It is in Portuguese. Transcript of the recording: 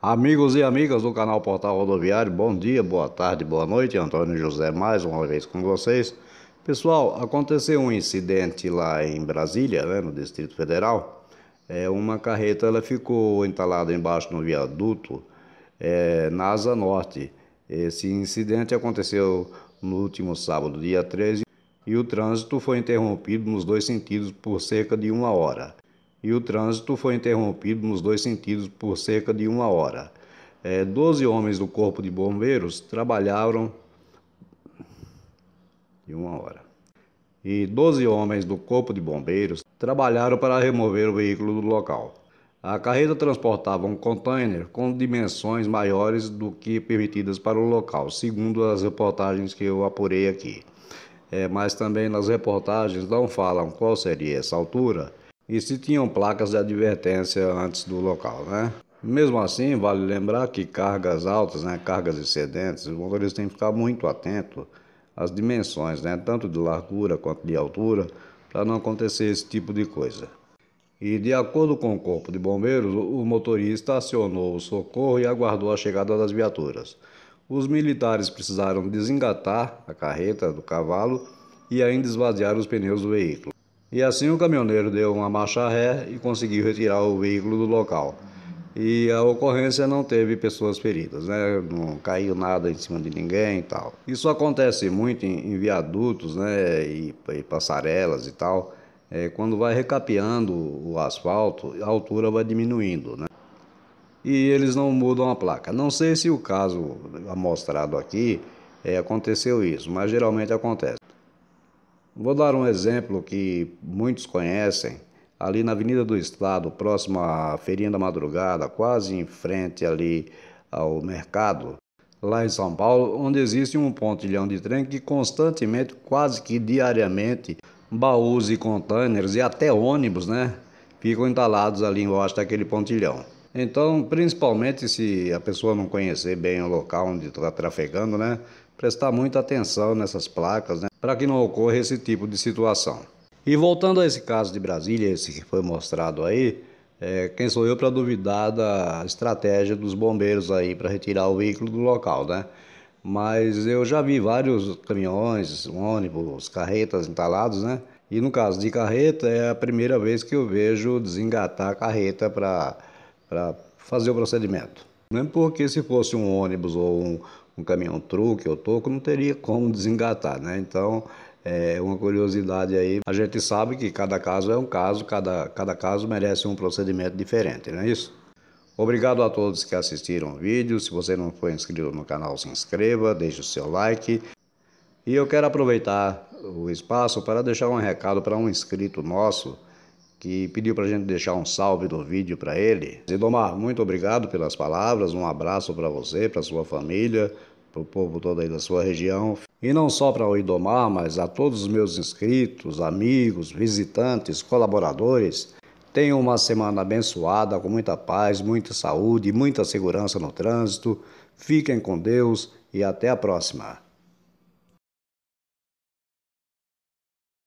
Amigos e amigas do canal Portal Rodoviário, bom dia, boa tarde, boa noite. Antônio José mais uma vez com vocês. Pessoal, aconteceu um incidente lá em Brasília, né, no Distrito Federal. É, uma carreta ela ficou entalada embaixo no viaduto é, na Asa Norte. Esse incidente aconteceu no último sábado, dia 13, e o trânsito foi interrompido nos dois sentidos por cerca de uma hora e o trânsito foi interrompido nos dois sentidos por cerca de uma hora. É, homens do Corpo de Bombeiros trabalharam. de uma hora. E 12 homens do Corpo de Bombeiros trabalharam para remover o veículo do local. A carreta transportava um container com dimensões maiores do que permitidas para o local, segundo as reportagens que eu apurei aqui. É, mas também nas reportagens não falam qual seria essa altura e se tinham placas de advertência antes do local, né? Mesmo assim, vale lembrar que cargas altas, né, cargas excedentes, os motoristas têm que ficar muito atento às dimensões, né, tanto de largura quanto de altura, para não acontecer esse tipo de coisa. E de acordo com o Corpo de Bombeiros, o motorista acionou o socorro e aguardou a chegada das viaturas. Os militares precisaram desengatar a carreta do cavalo e ainda esvaziar os pneus do veículo. E assim o caminhoneiro deu uma marcha ré e conseguiu retirar o veículo do local. E a ocorrência não teve pessoas feridas, né? Não caiu nada em cima de ninguém e tal. Isso acontece muito em, em viadutos, né? E, e, passarelas e tal. É, quando vai recapeando o asfalto, a altura vai diminuindo, né? E eles não mudam a placa. Não sei se o caso amostrado aqui é, aconteceu isso, mas geralmente acontece. Vou dar um exemplo que muitos conhecem. Ali na Avenida do Estado, próximo à Feirinha da Madrugada, quase em frente ali ao mercado, lá em São Paulo, onde existe um pontilhão de trem que constantemente, quase que diariamente, baús e contêineres e até ônibus, né, ficam entalados ali embaixo daquele pontilhão. Então, principalmente se a pessoa não conhecer bem o local onde está trafegando, né? Prestar muita atenção nessas placas, né? Para que não ocorra esse tipo de situação. E voltando a esse caso de Brasília, esse que foi mostrado aí, é, quem sou eu para duvidar da estratégia dos bombeiros aí para retirar o veículo do local, né? Mas eu já vi vários caminhões, ônibus, carretas entalados, né? E no caso de carreta, é a primeira vez que eu vejo desengatar a carreta para para fazer o procedimento. Não é porque se fosse um ônibus ou um, um caminhão truque ou toco, não teria como desengatar, né? Então, é uma curiosidade aí. A gente sabe que cada caso é um caso, cada, cada caso merece um procedimento diferente, não é isso? Obrigado a todos que assistiram o vídeo. Se você não for inscrito no canal, se inscreva, deixe o seu like. E eu quero aproveitar o espaço para deixar um recado para um inscrito nosso, que pediu para a gente deixar um salve do vídeo para ele. Zidomar, muito obrigado pelas palavras, um abraço para você, para sua família, para o povo todo aí da sua região. E não só para o Idomar, mas a todos os meus inscritos, amigos, visitantes, colaboradores. Tenham uma semana abençoada, com muita paz, muita saúde, muita segurança no trânsito. Fiquem com Deus e até a próxima.